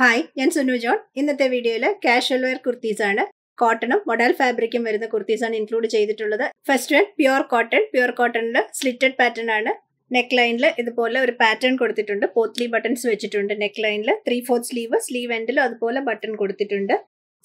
hi ഞാൻ സുനു ജോൺ ഇന്നത്തെ വീഡിയോയിൽ കാഷ്വൽ വെയർ കുർത്തീസാണ് കോട്ടണും മൊഡൽ ഫാബ്രിക്കും വരുന്ന കുർത്തീസാണ് ഇൻക്ലൂഡ് ചെയ്തിട്ടുള്ളത് first one pure cotton pure കോട്ടണിൽ സ്ലിറ്റഡ് പാറ്റേൺ ആണ് നെക്ക് ലൈനിൽ ഇതുപോലെ ഒരു പാറ്റേൺ കൊടുത്തിട്ടുണ്ട് പോത്ലി ബട്ടൺസ് വെച്ചിട്ടുണ്ട് നെക്ക് ലൈനിൽ ത്രീ ഫോർത്ത് സ്ലീവ് സ്ലീവ് എൻഡിലും അതുപോലെ ബട്ടൺ കൊടുത്തിട്ടുണ്ട്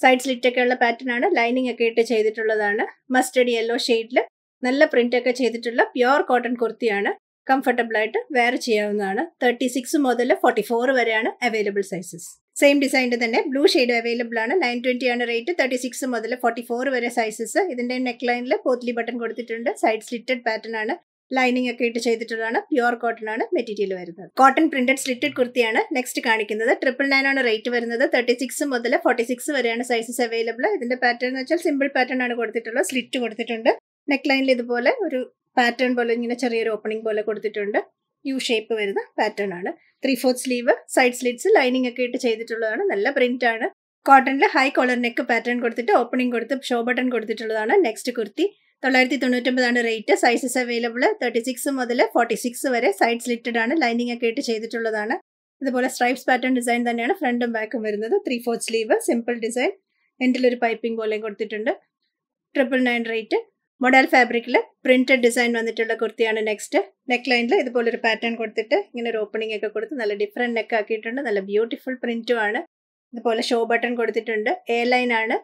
സൈഡ് സ്ലിറ്റ് ഒക്കെ ഉള്ള പാറ്റേൺ ആണ് ലൈനിങ് ഒക്കെ ഇട്ട് ചെയ്തിട്ടുള്ളതാണ് മസ്റ്റഡ് യെല്ലോ ഷെയ്ഡിൽ നല്ല പ്രിന്റ് ഒക്കെ ചെയ്തിട്ടുള്ള പ്യുർ കോട്ടൺ കുർത്തിയാണ് കംഫർട്ടബിൾ ആയിട്ട് വെയർ ചെയ്യാവുന്നതാണ് തേർട്ടി സിക്സ് മുതൽ ഫോർട്ടി ഫോർ വരെയാണ് അവൈലബിൾ സൈസസ് സെയിം ഡിസൈനിൻ്റെ തന്നെ ബ്ലൂ ഷെയ്ഡ് അവൈലബിൾ ആണ് നയൻ ട്വൻറ്റി ആണ് റേറ്റ് തേർട്ടി സിക്സ് മുതൽ ഫോർട്ടി ഫോർ വരെ സൈസസ് ഇതിൻ്റെ നെക്ക് ലൈനിൽ പോത്ലി ബട്ടൺ കൊടുത്തിട്ടുണ്ട് സൈഡ് സ്ലിറ്റഡ് പാറ്റേൺ ആണ് ലൈനിങ് ഒക്കെ ഇട്ട് ചെയ്തിട്ടുള്ളതാണ് പ്യുവർ കോട്ടൺ ആണ് മെറ്റീരിയൽ വരുന്നത് കോട്ടൺ പ്രിന്റഡ് സ്ലിറ്റഡ് കുർത്തിയാണ് നെക്സ്റ്റ് കാണിക്കുന്നത് ട്രിപ്പിൾ നയൻ ആണ് റേറ്റ് വരുന്നത് തേർട്ടി സിക്സ് മുതൽ ഫോർട്ടി സിക്സ് വരെയാണ് സൈസസ് അവൈലബിൾ ഇതിന്റെ പാറ്റേൺ എന്ന് വെച്ചാൽ സിമ്പിൾ പാറ്റേൺ ആണ് കൊടുത്തിട്ടുള്ളത് സ്ലിറ്റ് കൊടുത്തിട്ടുണ്ട് നെക്ക് ലൈനിൽ ഇതുപോലെ ഒരു പാറ്റേൺ പോലെ ഇങ്ങനെ ചെറിയൊരു ഓപ്പണിംഗ് പോലെ കൊടുത്തിട്ടുണ്ട് യു ഷേപ്പ് വരുന്ന പാറ്റേൺ ആണ് three fourth sleeve side sleeves lining ഒക്കെ ഇട്ട് ചെയ്തിട്ടുള്ളതാണ് നല്ല പ്രിന്റ് ആണ് കോട്ടണിൽ ഹൈ കോളർ നെക്ക് പാറ്റേൺ കൊടുത്തിട്ട് ഓപ്പണിംഗ് കൊടുത്ത് ഷോ ബട്ടൺ കൊടുത്തിട്ടുള്ളതാണ് നെക്സ്റ്റ് കുർത്തി തൊള്ളായിരത്തി തൊണ്ണൂറ്റൊമ്പതാണ് rate sizes available thirty six മുതൽ ഫോർട്ടി സിക്സ് വരെ സൈഡ് സ്ലിറ്റഡ് ആണ് ലൈനിങ് ഒക്കെ ഇട്ട് ചെയ്തിട്ടുള്ളതാണ് ഇതുപോലെ സ്ട്രൈപ്സ് പാറ്റേൺ ഡിസൈൻ തന്നെയാണ് ഫ്രണ്ടും ബാക്കും വരുന്നത് three fourth sleeve simple design എൻഡിലൊരു പൈപ്പിംഗ് പോലെയും കൊടുത്തിട്ടുണ്ട് ട്രിപ്പിൾ നയൻ റേറ്റ് മോഡൽ ഫാബ്രിക്കിൽ പ്രിന്റഡ് ഡിസൈൻ വന്നിട്ടുള്ള കുർത്തിയാണ് നെക്സ്റ്റ് നെക്ക് ലൈനിൽ ഇതുപോലെ ഒരു പാറ്റേൺ കൊടുത്തിട്ട് ഇങ്ങനെ ഒരു ഓപ്പണിംഗ് ഒക്കെ കൊടുത്ത് നല്ല ഡിഫറെൻറ്റ് നെക്ക് ആക്കിയിട്ടുണ്ട് നല്ല ബ്യൂട്ടിഫുൾ പ്രിന്റും ആണ് ഇതുപോലെ ഷോ ബട്ടൺ കൊടുത്തിട്ടുണ്ട് എ ലൈൻ ആണ്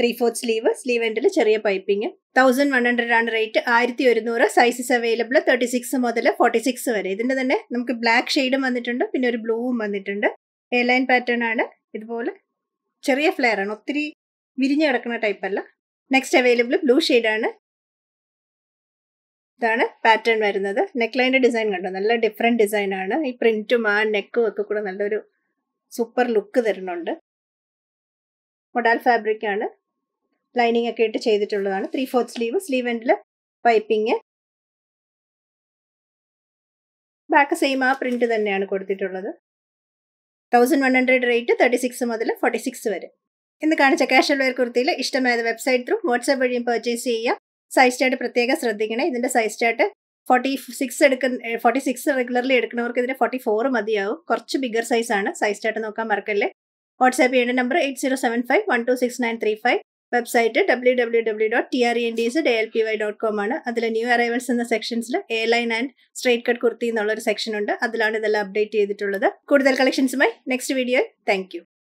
ത്രീ ഫോർത്ത് സ്ലീവ് സ്ലീവ് എൻഡിൽ ചെറിയ പൈപ്പിംഗ് തൗസൻഡ് വൺ ഹൺഡ്രഡ് ആണ് റേറ്റ് ആയിരത്തി ഒരുന്നൂറ് സൈസസ് അവൈലബിൾ തേർട്ടി സിക്സ് മുതൽ ഫോർട്ടി സിക്സ് വരെ ഇതിൻ്റെ തന്നെ നമുക്ക് ബ്ലാക്ക് ഷെയ്ഡും വന്നിട്ടുണ്ട് പിന്നെ ഒരു ബ്ലൂവും വന്നിട്ടുണ്ട് എ ലൈൻ പാറ്റേൺ ആണ് ഇതുപോലെ ചെറിയ ഫ്ലെയർ ആണ് ഒത്തിരി വിരിഞ്ഞു കിടക്കുന്ന ടൈപ്പ് അല്ല നെക്സ്റ്റ് അവൈലബിൾ ബ്ലൂ ഷെയ്ഡാണ് ഇതാണ് പാറ്റേൺ വരുന്നത് നെക്ക് ലൈൻ്റെ ഡിസൈൻ കണ്ടോ നല്ല ഡിഫറെൻറ്റ് ഡിസൈനാണ് ഈ പ്രിൻറ്റും ആ നെക്കും ഒക്കെ കൂടെ നല്ലൊരു സൂപ്പർ ലുക്ക് തരുന്നുണ്ട് മൊഡാൽ ഫാബ്രിക് ആണ് ലൈനിങ് ഒക്കെ ഇട്ട് ചെയ്തിട്ടുള്ളതാണ് ത്രീ ഫോർത്ത് സ്ലീവ് സ്ലീവ് എൻഡിൽ പൈപ്പിങ് ബാക്ക് സെയിം ആ പ്രിന്റ് തന്നെയാണ് കൊടുത്തിട്ടുള്ളത് thousand one hundred rate thirty six മുതൽ ഫോർട്ടി സിക്സ് വരെ ഇന്ന് കാണിച്ച കാഷ്വൽ വെയർ കുർത്തിയിൽ ഇഷ്ടമായത് വെബ്സൈറ്റ് ത്രൂ വാട്സാപ്പ് വഴിയും പർച്ചേസ് ചെയ്യാം സൈസ് ചാർട്ട് പ്രത്യേകം ശ്രദ്ധിക്കണേ ഇതിന്റെ സൈസ് ചാർട്ട് ഫോർട്ടി സിക്സ് എടുക്കുന്ന ഫോർട്ടി സിക്സ് റെഗുലർലി എടുക്കുന്നവർക്ക് ഇതിന് ഫോർട്ടി ഫോർ മതിയാവും കുറച്ച് ബിഗർ സൈസ് ആണ് സൈസ് ചാർട്ട് നോക്കാൻ മറക്കല്ലേ വാട്സ്ആപ്പ് ചെയ്യേണ്ട number eight zero seven five one two six nine three five website W W W dot T R N Ds D L P Y dot com ആണ് അതിൽ new arrivals എന്ന സെക്ഷൻസിൽ A line and straight cut kurti എന്നുള്ള ഒരു section ഉണ്ട് അതിലാണ് ഇതെല്ലാം update ചെയ്തിട്ടുള്ളത് കൂടുതൽ കളക്ഷൻസുമായി നെക്സ്റ്റ് വീഡിയോ താങ്ക്